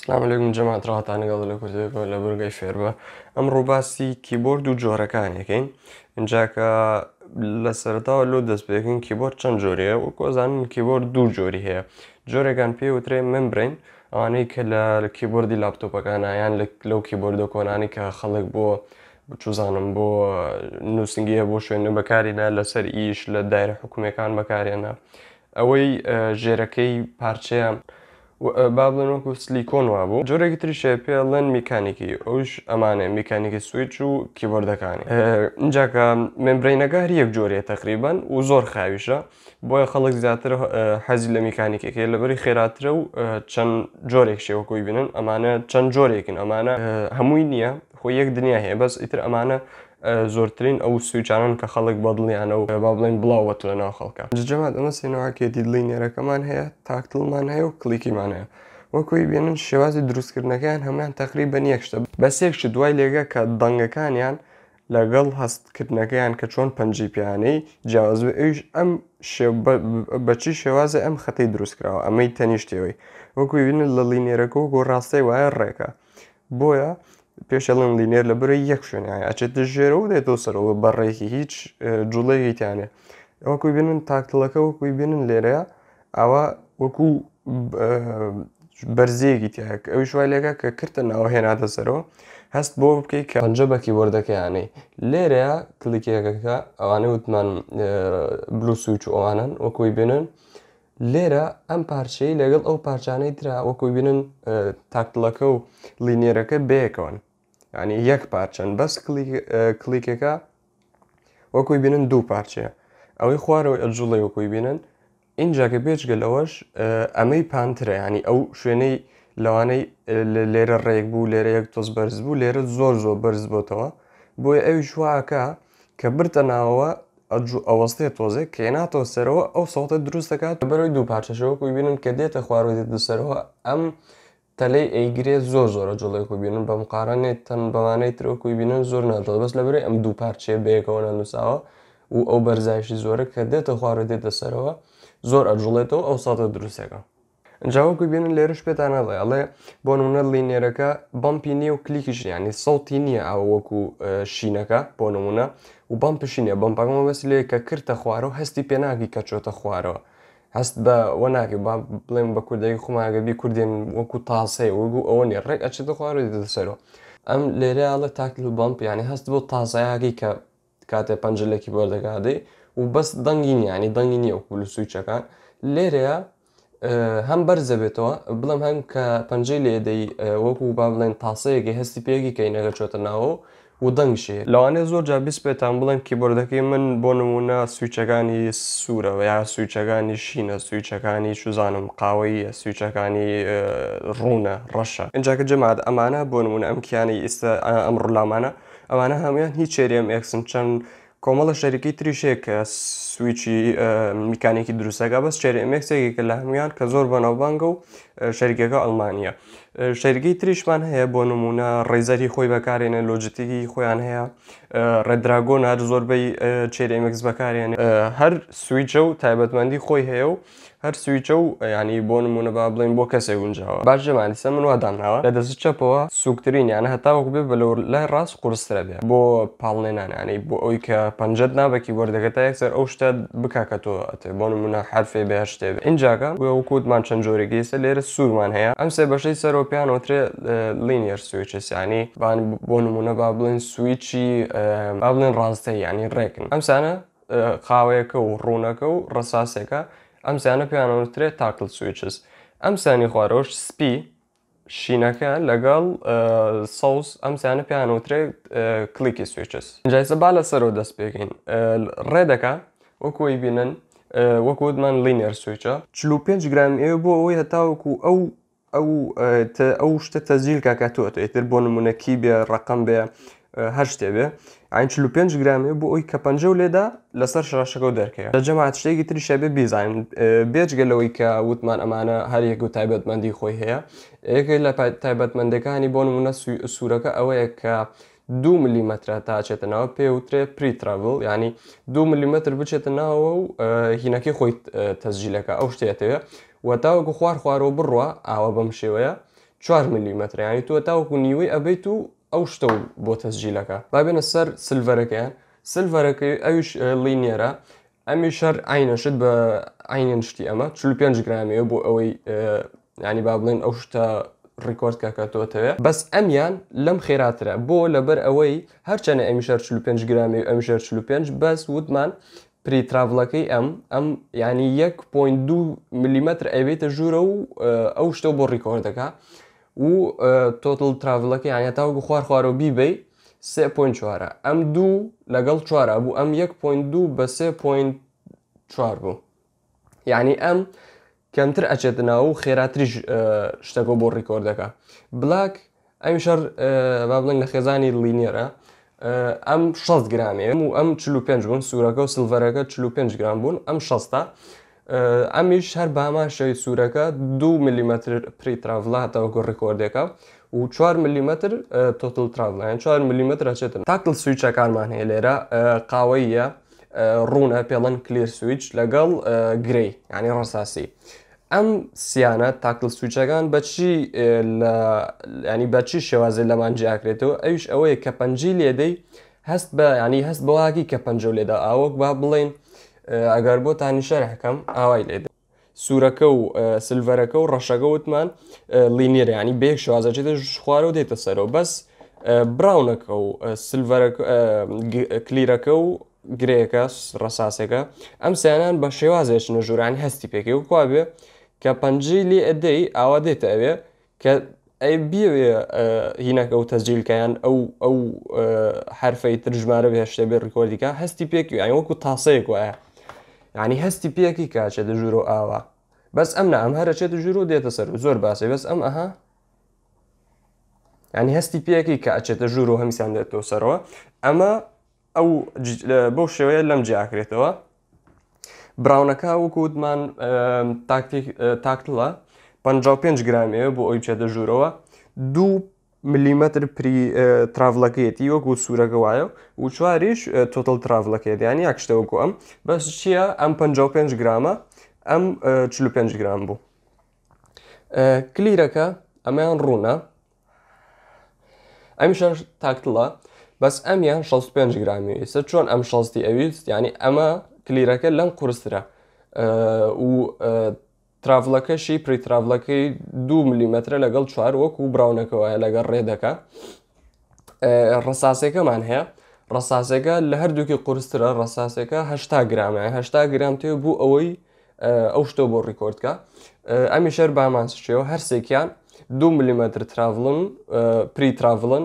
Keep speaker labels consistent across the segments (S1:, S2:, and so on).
S1: سلامەلێکم جەمات ڕاتانگەڵ لە کوردەوە لە بەرگی فێربە ئەم ڕووباسی کیبۆرد و جۆرەکانەکەین اینجاکە لە سەرتاوە لۆ دەستپێکن کیبۆرد چەند جۆریە و کۆزانن کیبۆرد دوو جۆری هەیە جۆرەکان پێ وترێ ممبرین ئەوانەی کە لە کیبۆردی لاپتۆپەکانیان لەو کیبۆردە کۆنانی کە خەڵک بۆ چزانم بۆ نووسنگیە بۆ شوێنە بەکارێنە لەسەر ئیش لە دایرە حکوومەکان بەکارێنە ئەوەی ژێرەکەی پارچەیە با بڵێنکو سلیکۆن وابوو جۆرێکی تریشێ پێڵەن میکانیکی ئەوش ئەمانە میکانیکی سویچ و کیبەردەکانی اینجاکە ممبرینەکە هەر یەک جۆرێ تقریبان و زۆر خاویشە بۆیە خەڵک زیاتر حەزی لە میکانیکێکی لەبەری خێراترە و چەند جۆرێک شێوەکۆی بینن ئەمانە چەند جۆرێکن ئەمانە هەمووی نییە خۆی یەک دنیا هەیە بەس ئیتر ئەمانە زۆرترین ئەو سویچانان کە خەڵک بەدڵیانە و با بڵین بڵاوەت لە ناو خەڵکە ججەمات ئەمە سێنەوەکێ دیدڵی نێرەکەمان هەیە تاکتڵمان هەیە و کلیکیمان هەیە. وەکوی بێنن شێوازی دروستکردنەکەیان هەمان تقریبن یەکشتە بەسێکش دوای لێگە کە دەنگەکانیان لەگەڵ هەستکردنەکەیان کە چۆن پەنجی پیانەی جیاوازوە ئەوش ئەم بەچی شێوازە ئەم خەتەی دروستکراوە ئەمەی تەنیشتەوەی وەکوی بینن لە لینێرەکە و گۆ ڕاستەی وایە ڕێکە بۆیە پێشەڵن لینێر لە برە یەک شوێنە ئەچێت دژێرە و دێتەوە سەرەوە بەڕێکی هیچ جوڵەیەیتیانێ ئەوەکوی بینن تاکتڵەکە وەکوی بینن لێرەیە ئەوە وەکوو بەرزەیەکی تیاک ئەوی شوالێکە کە کردە ناوە هێناتە سەرەوە هەست بۆ بکەی کە پەنجەبەکی وەردەکەیانەی لێرەیە کلیکەکەکە ئەوانەی وتمان بلوسوچ ئەوانن وەکوی بینن لێرە ئەم پارچەی لەگەڵ ئەو پارچانەی ترا وەکوی بینن تاکتڵەکە و لینێرەکە بەیەکەون ینی یەک پارچەند بەس کلیکەکە وەکوی بینن دوو پارچەیە ئەوەی خوارەوەی ئەجوڵی وەکوی بینن اینجا کە بێچگەلەوەش ئەمەی پانترە ینی ئەو شوێنەی لەوانەی لێرە ڕێک بوو لێرە یەک تۆز بەرز بوو لێرە زۆر زۆر بەرز بۆتەوە بۆیە ئەوی شواکە کە برتە ناوەوە ئەوەستەیە تۆزێک کێناتۆ سەرەوە ئەو سەوتە دروست دەکات بەرەوەی دوو پارچەشەوە کوی بینن کە دێتە خواروی دەسەرەوە ئەم تەلەی ئەیگرێت زۆر زۆرە جڵێکوی بینن بە مقارانێت تەن بەوانەی ترۆکوی بینن زۆر ناتڵ بەس لەبەر ئەم دوو پارچێ بەیەکەوە نەنووساوە و ئەو بەرزایشی زۆرە کە دێتە خوارە دێتە سەرەوە زۆر ئەجوڵێتەوە ئەو ساتە دروستەکە. ئەنجاوەکوی بینن لێرش پێتان نەڵێ ئەڵێ بۆ نمونە لینێرەکە بمپی نییە و کلیکیش ینی سەڵتی نییە ئەو وەکو شینەکە بۆ نمونە و بمپشینە بمپەکەمە بەس لێ کە کرتە خوارە و هەستی پێناگی کە چۆتە خوارەوە. هەست بە وە ناکە با بڵێم بە کوردی خۆماگەبی کوردێن وەکو تاسەی وەگو ئەوەنی ڕێک ئەچێتە خوارد دەسەرەوە ئەم لێرەڵە تاکل بمپ یانی هەست بۆ تازایاگی کە کاتێ پەنجلێکی بەردەگادەی و بەس دەنگی نیانی دەنگی نییە وکو لە سویچەکان لێرەیە هەم بەرزە بێتەوە بڵم هەم کە پەنجەی لێدەی وەکو با بڵێن تاسەیەکی هەستی پێگی کەی نەگە چۆتە ناوە و دەنگشی لەوانێ زۆر جا بیسپێتان بڵێن کیبۆردەکەی من بۆ نمونە سویچەکانی سوورەوە یا سویچەکانی شینە سویچەکانی شوزانم قاوەیە سویچەکانی ڕوونە ڕەشە اینجاکە جەمات ئەمانە بۆ نمونە ئەمکیانی ئێستا ئەم ڕوولامانە ئەمانە هەمویان هیچ چێریێم ئەکسن چەند کۆمەڵە شەریکی تریشێک سویچی میکانێکی دروستەکە بەس چێری ئەمێکسێکی کە لە هەمویان کە زۆر بەناوبانگە و شەریکەکە ئەلمانیا. شەرگەی تریشمان هەیە بۆ نمونە ڕێزەری خۆی بەکارێنە لۆجتیکی خۆیان هەیە ڕێدراگۆن هەر زۆربەی چێرەمەکس بەکارێن هەر سویچە و تایبەتمەندی خۆی هەیە و هەر سویچە و ینی بۆ نمونە با بڵین بۆ کەسێک گونجاوە باش جەمانیسە من وادانناوە لە دەست چەپەوە سوکتترین یانە هەتاوەک بێ بە لەور لای ڕاست قرسرە بێ بۆ پاڵێنانانی بۆ ئەوی کە پنجەت نابکی وەردەکەتە یەکسەر ئەو شتە بکاکەتەوەێ بۆ نمونە حرفێ بەهشتێ اینجاکە وەکووتمان چەند جۆرەگە سە لێرە سوورمان هەیە ئەم سێ بەشەی سەرۆپیان وترێ لینیەر سویچسیانی بان بۆ نمونە با بڵین سویچی با بڵێن ڕاستەی ینی ڕێکن ئەمسانە قاوەیەەکە و ڕوونەکە و ڕساسێکە ئەم زیانە پێیانەوترێت تاکل سوچز ئەم زانی خوارۆش سپی شینەکە لەگەڵ سەوس ئەم زیانە پێیانوترێت کلیکی سوچز جایزە با لە سەرۆ دەست پێکەین ڕێدەکە وەکوی بینن وەکوودمان لینەر سوچە 45 گرام ئێوە بۆ ئەوی هەتاوەکو ئەو ئەو ئەو شتە تەزیلکە کە تۆ تێتر بۆ نمونەکی بێ ڕقم بێ هەر شتێ بێ ئاینچلو پێنج گرامی بۆ ئەوی کە پەنجە و لێدا لەسەر شەشەکە و دەرکەوە لە جەماعات شتێکی تریشە بێ بیزانین بێجگەلەوەی کە وتمان ئەمانە هەرەک و تایبەتمەندی خۆی هەیە یەکەی لە تایبەتمەندەکانی بۆ نمونە سوورەکە ئەوەیە کە دو میلیمەترە تاچێتەوە پێ وترێ پریتراڤل ینی دو میلیمەتر بچێتە ناوە و هینەکەی خۆی تەزجیلەکە ئەو شتێتەوە و تاوەکو خوار خوارەوە بڕوە ئاوە بەم شێوەیە 4 میلیمەتر ینی توە تاوەکو نیوەی ئەبیت و ئەو شتە بۆ تەسجیلەکە بابێنە سەر سلڤەرەکەیان سلڤەرەکەی ئەوش لینێرە ئەمی شەر ئاینەشت بە ئاینشتی ئەمە چ پێنج گرامەیە بۆ ئەوەی ینی با بڵێن ئەو شتە ڕیکۆردکەکەتەوە بەس ئەمیان لەم خێراترە بۆ لەبەر ئەوەی هەرچەنە ئەمیشار 5 گرامی و ئەمیشار 5 بەس وتمان پریتراڤڵەکەی ئەم ئەم ینی 1.2 میلیمەتر ئەوێتە ژوورە و ئەو شتە بۆ ڕیکۆردەکە. و تۆتل تراڤلەکە یانە تاو بخوار خوارە و بیبی سێ پوین چوارە ئەم دوو لەگەڵ چوارە بوو ئەم یەک پوین دوو بە سێ پوین چوار بوو یعنی ئەم کەمتر ئەچێتنا و خێراتری شتەکە بۆ ڕیکۆردەکە بلاک ئەم شەر با بڵین لە خێزانی لینێرە ئەم 6 گرامێ و ئەم 45 بوون سوورەکە و سلڤەرەکە 45 گرام بوون ئەم 6تا ئەمیش هەر بامان شەوی سوورەکە دو میلیمەتر پریتراڤڵاتەوە گۆ ڕکۆردێکە و 4 میلیمەتر تۆتل تراڤلاەن 4 میلیمەتر ئەچێتن تاکتل سویچەکانمان هەیە لێرە قاوەیە ڕوونە پێڵەن کلیر سویچ لەگەڵ گرەی ینی ڕساسی. ئەم سیانە تاکتل سوچەکان بەچی ینی بەچی شێوازێ لەمان جیاکرێتەوە ئەوش ئەوەیە کە پەنجی لێدەی هەست بە ینی هەست بەواکی کە پەنج لێدا ئاوەک با بڵین ئەگەر بۆتانی شەرحەکەم ئاوای لێ سوورەکە و سلڤەرەکە و ڕەشەکە وتمان لینێریانی بێک شوازەچێتە خوارە و دێتە سەرەوە بەس براونەکە و کلیرەکە و گرەیەەکە ڕساسەکە ئەم سیانان بە شێوازێشنە ژورانی هەستی پێکی و کوابێ کە پەنجی لێ ئەدەی ئاوا دێتە ئەوێ کە ئەی بیاوێ هینەکە و تەجیلکەیان ئەو ئەو حرفەی ترژمارە بێشتە بێ ڕکۆردیکە هەستی پێکی وەکو تاسەیەک وایە ینی هەستی پێکی کاچە دە ژوور و ئاوا بەس ئەمنا ئەم هەرەچێت ژوور و دێتە سەر زۆر باسی بەس ئەم ئەها ینی هەستی پێکی کە ئەچێتە ژوور و هەمیسان دێتەوە سەرەوە ئەمە ئەو بەو شێوەیە لەم جیاکرێتەوە براونەکە وەکووتمان تاکتڵە 55 گرامەیە بۆ ئەوی بچێتە ژوورەوە دوو ملیمەتر پری تراڤڵەکەیەتی وەکو سوورەکە وایە و چواریش تۆتل تراڤڵەکەیت یانی یاکشتەوەکو ئەم بەس چییە ئەم 55 گرامە ئەم 45 گرام بوو کلیرەکە ئەمەیان ڕوونە ئەمیشەر تاکتڵە بەس ئەمیان 65 گرامی ئێستا چۆن ئەم شڵستی ئەویست ینی ئەمە کلیرەکە لەم قرسرە و تراڤڵەکەشی پریتراڤڵەکەی دو میلیمەترە لەگەڵ چوار وەکو و براونەکەوەە لەگەڵ ڕێدەکە ڕساسێکەمان هەیە ڕساسێکە لە هەردووکی قرسترە ڕساسێکە هشتا گرامە هشتا گرام تێ بوو ئەوەی ئەو شتۆ بۆ ڕیکۆردکە ئەمی شەر بامانسشێەوە هەرسێکیان دو میلیمەتر تراڤڵن پریتراڤڵن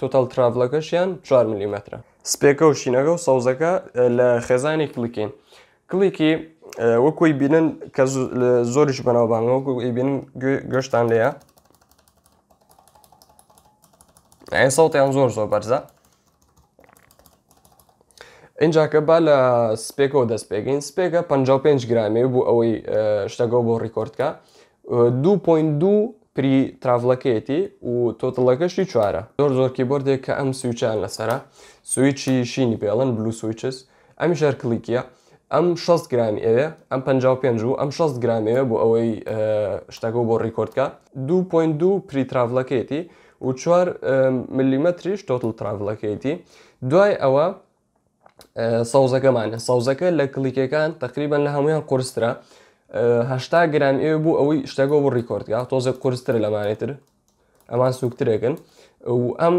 S1: تۆتال تراڤڵەکەشیان 4 میلیمەترە سپێکە و شینەکە و سەوزەکە لە خێزانی کلیکین کلیکی وەکوی بینن کە زۆریش بەناوبانەوەکو بینن گۆشتان لەیە ساڵتیان زۆر زۆر بەرزە اینجا کە با لە سپێکەوە دەستپێکین سپێکە 55 گرامی بوو ئەوەی شتەگە بۆ ڕیکۆردکە 2.2 پری تراڤڵەکەیەتی و تۆتڵەکەشی چوارە زۆر زۆرکی بردێک کە ئەم سویچان لەسرە سویچی شینی پێڵن بلو سویچس ئەمی شەر کلیکیە ئەم 6 گرامی ئەوێ ئەم 55 و ئەم 6 گرامەوە بۆ ئەوەی شتەکە بۆ ڕیکۆردکە 2.2 پریتراڤلەکەیتی و 4 ملیمەتریش تۆتل تراڤلەکەیتی دوای ئەوە ساوزەکەمانە ساوزەکە لە کلیکەکان تقریبان لە هەمویان قرسرە هشتا گران ئێوە بوو ئەوەی شتەگۆ بۆ ڕیکۆردگا تۆزە قرستر لەمانێتتر ئەمان سوکترێکن و ئەم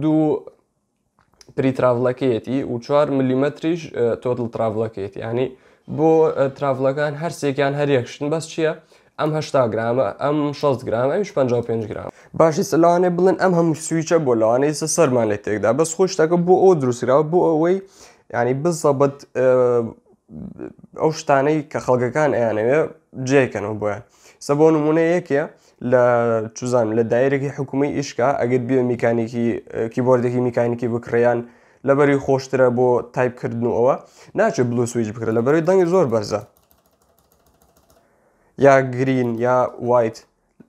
S1: 2.2 پریتراڤڵەکەیەتی و 4 میلیمەتریش تۆتل تراڤڵەکەیەتی ینی بۆ تراڤڵەکان هەرسێکیان هەریەکشتن بەس چییە؟ ئەم هشتا گرامە ئەم 6 گرام ئەمش 55 گرام باشی سلانێ بڵن ئەم هەموو سویچە بۆ لەوانەی سە سەرمان لە تێکدا بەس خۆشتەکە بۆ ئەو دروستراوە بۆ ئەوەی ینی بزەبەت ئەو شتانەی کە خەڵگەکان ئەیانەوێ جێکەنەوە بۆیان سە بۆ نمونە یەکە لە چزان لە دایرێکی حکومی ئیشکە ئەگەر بێ میکانێکی کیبۆردێکی میکانیکی بکڕیان لەبەری خۆشترە بۆ تایپکردن و ئەوە ناچێت بلو سویج بکرێت لە بەری دەنگی زۆر بەرزە یا گرین یا وایت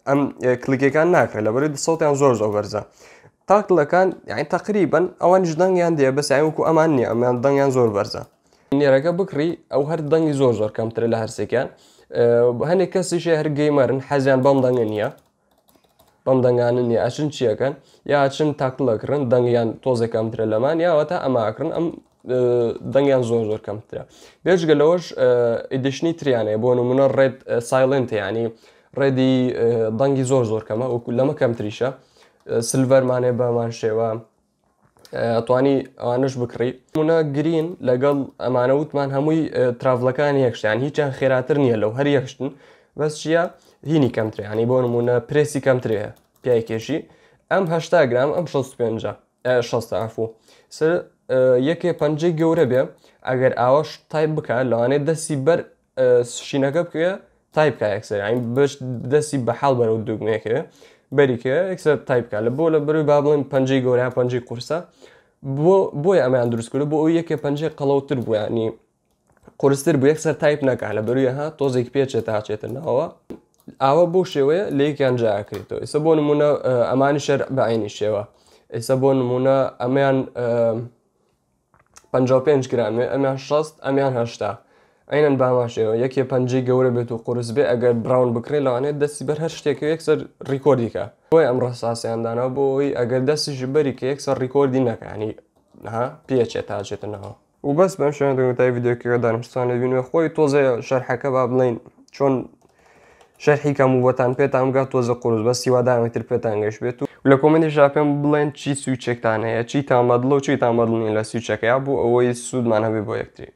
S1: ئەم کلیکەکان ناکرێت لە بەری سەوتیان زۆر زۆر بەرزە تاکڵەکان یعنی تقریبن ئەوانش دەنگیان دێ بە سایوەکو ئەمان نییە ئەمیان دەنگیان زۆر بەرزە نێرەکە بکڕی ئەو هەر دەنگی زۆر زۆر کەمترە لە هەرسێکیان هەنێک کەسیشی هەرگەیمەرن حەزیان بەم دەنگە نییە بەم دەنگانن نیە ئەچن چیەکەن یا چن تاکڵەکردن دەنگیان تۆزێکامترە لەمان یاوەتە ئەماکردن ئەم دەنگیان زۆر زۆر کەمترە بێژگە لەوەش ئیدیشنی تریانێ بۆ نمونە ڕێت سایلنت ینی ڕێدی دەنگی زۆر زۆر کەمە وەکو لەمە کەمتریشە سلڤەرمانێ بەمان شێوە ئەتوانی ئەوانش بکڕی منە گرین لەگەڵ ئەمانە وتمان هەمووی تراڤلەکان یەکشتیان هیچیان خێراتر نییە لەو هەر یەکشتن بەس چیە هینی کەمترێنی بۆ نمونە پرسی کەمترەیە پیای کێشی ئەم هشتا گرام ئەم 65 ئافو سەر یەکێ پەنجی گەورە بێ ئەگەر ئاوەش تای بکە لەوانێ دەستی بەر شینەکە بکوێ تایبکە یەکسەر دەستی بەحاڵ بەرە و دوگمێکەوێ بەریکە ئەکسە تایپکە لە بۆ لە بروی با بڵین پەنجی گەورە پەنجی قورسە بۆ بۆی ئەمەیان دروستکرد بۆ ئەو یەکێ پەنجێ قەڵەوتر بوویانی قرستر بوو یەکسەر تایپ نەکە لە بەرویەها تۆزێک پێچێت هاچێتنەوە ئاوە بۆ شێوەیە لەیەکیان جاکرێتەوە ئێستا بۆ نمونە ئەمانی شەر بەعینی شێوە ئێستا بۆ نمونە ئەمەیان 55 گرامێ ئەمیان 6 ئەمیان هشتا ئەینەن باماشەوە یەکێ پەنجی گەورە بێت و قرس بێ ئەگەر براون بکرێ لەوانێت دەستی بەر هەر شتێک یەکسەر ڕیکۆردیکە بۆی ئەم ڕساسیاندانا بۆی ئەگەر دەستیش بەری کە یەکسەر ڕیکۆردی نەکانی پێچێت تاچێتنەوە و بەس بەم شوێن دوتای یددیوکیەوە دانیشتانە بینێ خۆی تۆزە شەرحەکە با بڵین چۆن شەرحی کەم وەتان پێتانگات تۆزە قرس بە سیوادامەتر پێتانگەش بێت و لە کۆمەنی ژاپێن بڵێن چی سوچێکتان هەیە چی تامەدڵ و چی تامەدڵنی لە سوچەکەیا بوو ئەوەی سوودمان هەبێ بۆ یەکتری